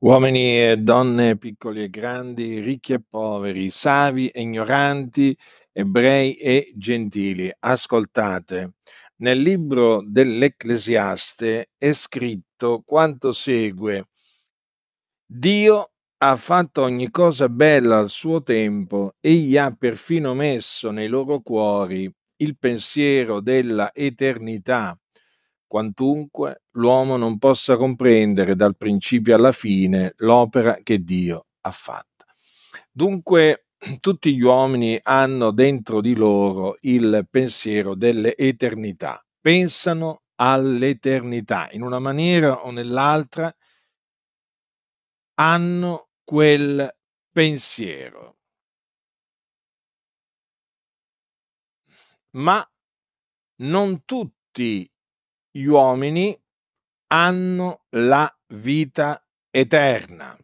uomini e donne, piccoli e grandi, ricchi e poveri, savi e ignoranti, ebrei e gentili, ascoltate. Nel libro dell'Ecclesiaste è scritto quanto segue. Dio ha fatto ogni cosa bella al suo tempo, egli ha perfino messo nei loro cuori il pensiero della eternità quantunque l'uomo non possa comprendere dal principio alla fine l'opera che Dio ha fatta. Dunque tutti gli uomini hanno dentro di loro il pensiero dell'eternità, pensano all'eternità, in una maniera o nell'altra hanno quel pensiero. Ma non tutti gli uomini hanno la vita eterna.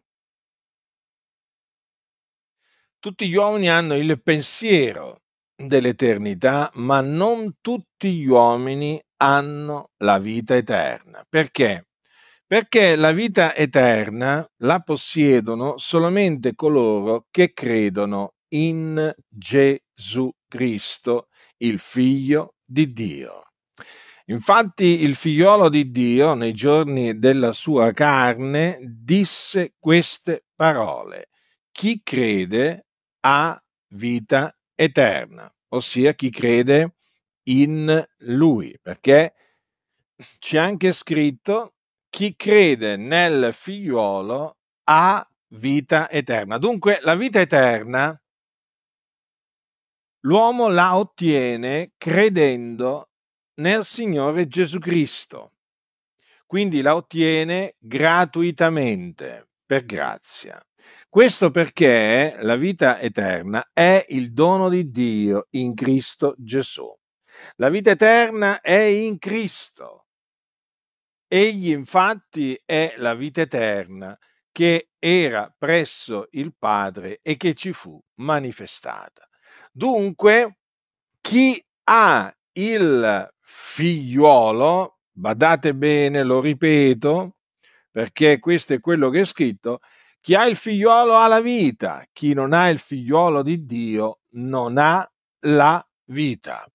Tutti gli uomini hanno il pensiero dell'eternità, ma non tutti gli uomini hanno la vita eterna. Perché? Perché la vita eterna la possiedono solamente coloro che credono in Gesù Cristo, il Figlio di Dio. Infatti il figliolo di Dio nei giorni della sua carne disse queste parole, chi crede ha vita eterna, ossia chi crede in lui, perché c'è anche scritto chi crede nel figliuolo ha vita eterna. Dunque la vita eterna l'uomo la ottiene credendo nel Signore Gesù Cristo. Quindi la ottiene gratuitamente, per grazia. Questo perché la vita eterna è il dono di Dio in Cristo Gesù. La vita eterna è in Cristo. Egli infatti è la vita eterna che era presso il Padre e che ci fu manifestata. Dunque, chi ha il figliuolo, badate bene, lo ripeto, perché questo è quello che è scritto, chi ha il figliuolo ha la vita, chi non ha il figliuolo di Dio non ha la vita.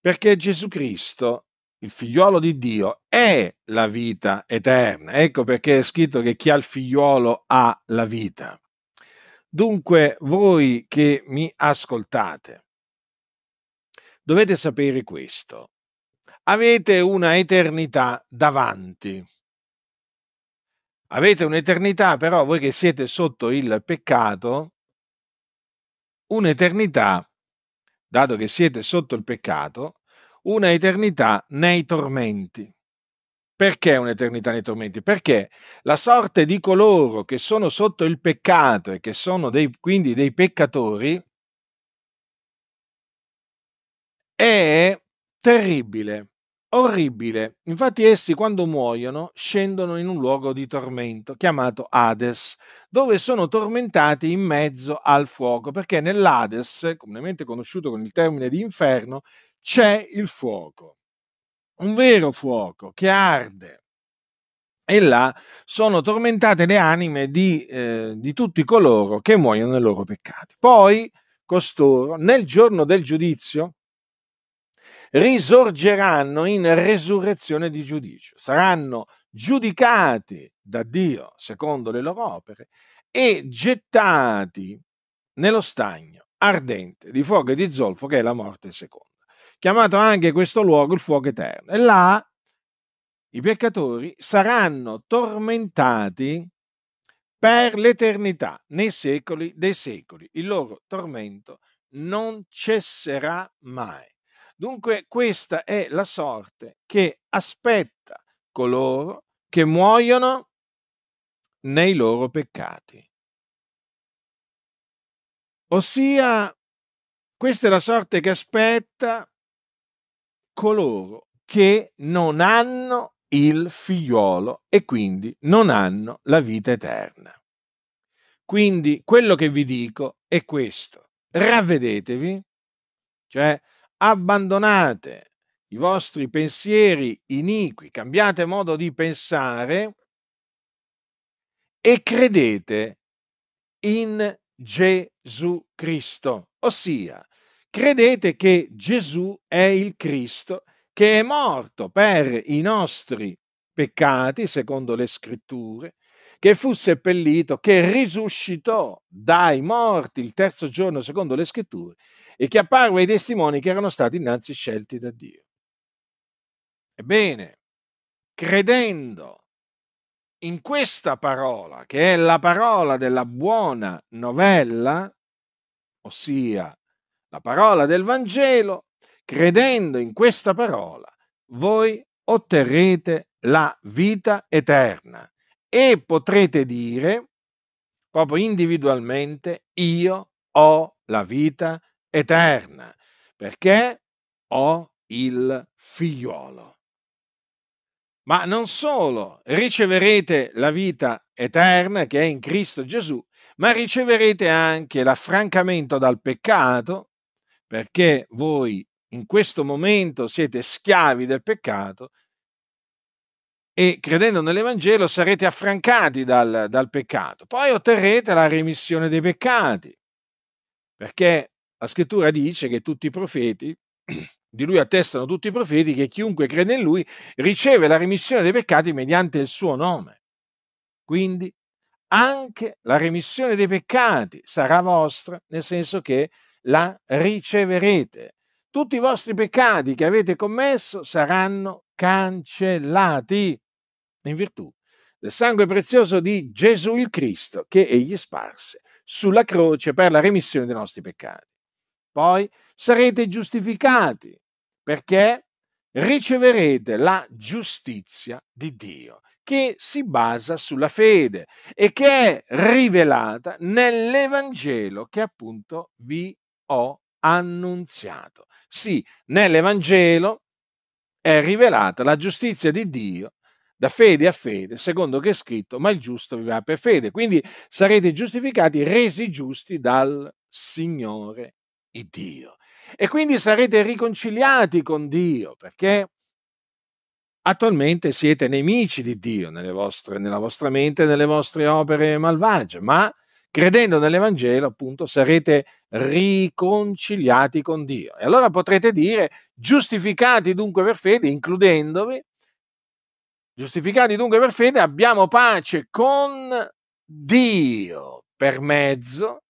Perché Gesù Cristo, il figliuolo di Dio, è la vita eterna. Ecco perché è scritto che chi ha il figliuolo ha la vita. Dunque, voi che mi ascoltate, dovete sapere questo. Avete una eternità davanti. Avete un'eternità, però voi che siete sotto il peccato, un'eternità, dato che siete sotto il peccato, un'eternità nei tormenti. Perché un'eternità nei tormenti? Perché la sorte di coloro che sono sotto il peccato e che sono dei, quindi dei peccatori è terribile, orribile. Infatti essi quando muoiono scendono in un luogo di tormento chiamato Hades, dove sono tormentati in mezzo al fuoco, perché nell'Hades, comunemente conosciuto con il termine di inferno, c'è il fuoco, un vero fuoco che arde. E là sono tormentate le anime di, eh, di tutti coloro che muoiono nei loro peccati. Poi costoro, nel giorno del giudizio, risorgeranno in resurrezione di giudizio, saranno giudicati da Dio secondo le loro opere e gettati nello stagno ardente di fuoco e di zolfo che è la morte seconda. Chiamato anche questo luogo il fuoco eterno. E là i peccatori saranno tormentati per l'eternità, nei secoli dei secoli. Il loro tormento non cesserà mai. Dunque questa è la sorte che aspetta coloro che muoiono nei loro peccati. Ossia, questa è la sorte che aspetta coloro che non hanno il figliuolo e quindi non hanno la vita eterna. Quindi quello che vi dico è questo. Ravvedetevi, cioè abbandonate i vostri pensieri iniqui, cambiate modo di pensare e credete in Gesù Cristo, ossia credete che Gesù è il Cristo che è morto per i nostri peccati, secondo le scritture, che fu seppellito, che risuscitò dai morti il terzo giorno secondo le scritture e che apparve ai testimoni che erano stati innanzi scelti da Dio. Ebbene, credendo in questa parola, che è la parola della buona novella, ossia la parola del Vangelo, credendo in questa parola, voi otterrete la vita eterna e potrete dire proprio individualmente io ho la vita eterna perché ho il figliolo. Ma non solo riceverete la vita eterna che è in Cristo Gesù, ma riceverete anche l'affrancamento dal peccato, perché voi in questo momento siete schiavi del peccato, e credendo nell'Evangelo sarete affrancati dal, dal, peccato. Poi otterrete la remissione dei peccati, perché la scrittura dice che tutti i profeti, di lui attestano tutti i profeti, che chiunque crede in lui riceve la remissione dei peccati mediante il suo nome. Quindi anche la remissione dei peccati sarà vostra, nel senso che la riceverete. Tutti i vostri peccati che avete commesso saranno cancellati in virtù del sangue prezioso di Gesù il Cristo che egli sparse sulla croce per la remissione dei nostri peccati. Poi sarete giustificati perché riceverete la giustizia di Dio che si basa sulla fede e che è rivelata nell'Evangelo che appunto vi ho annunziato. Sì, nell'Evangelo è rivelata la giustizia di Dio da fede a fede, secondo che è scritto, ma il giusto vivrà per fede. Quindi sarete giustificati, resi giusti dal Signore il Dio. E quindi sarete riconciliati con Dio, perché attualmente siete nemici di Dio vostre, nella vostra mente e nelle vostre opere malvagie, ma credendo nell'Evangelo, appunto, sarete riconciliati con Dio. E allora potrete dire, giustificati dunque per fede, includendovi Giustificati dunque per fede abbiamo pace con Dio per mezzo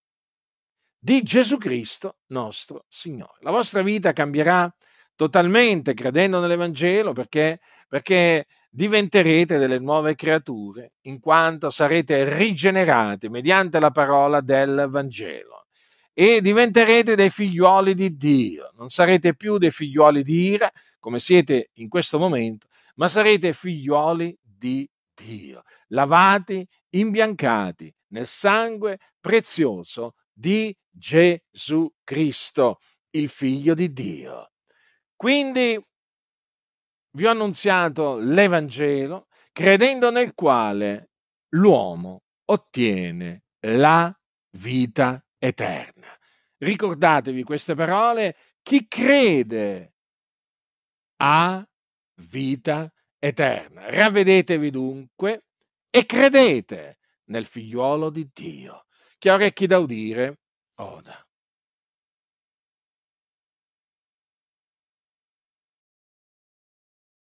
di Gesù Cristo nostro Signore. La vostra vita cambierà totalmente credendo nell'Evangelo perché, perché diventerete delle nuove creature in quanto sarete rigenerati mediante la parola del Vangelo e diventerete dei figlioli di Dio. Non sarete più dei figlioli di ira come siete in questo momento, ma sarete figlioli di Dio, lavati, imbiancati nel sangue prezioso di Gesù Cristo, il figlio di Dio. Quindi vi ho annunziato l'Evangelo, credendo nel quale l'uomo ottiene la vita eterna. Ricordatevi queste parole, chi crede ha vita eterna eterna. Ravvedetevi dunque e credete nel figliuolo di Dio, che ha orecchi da udire, oda.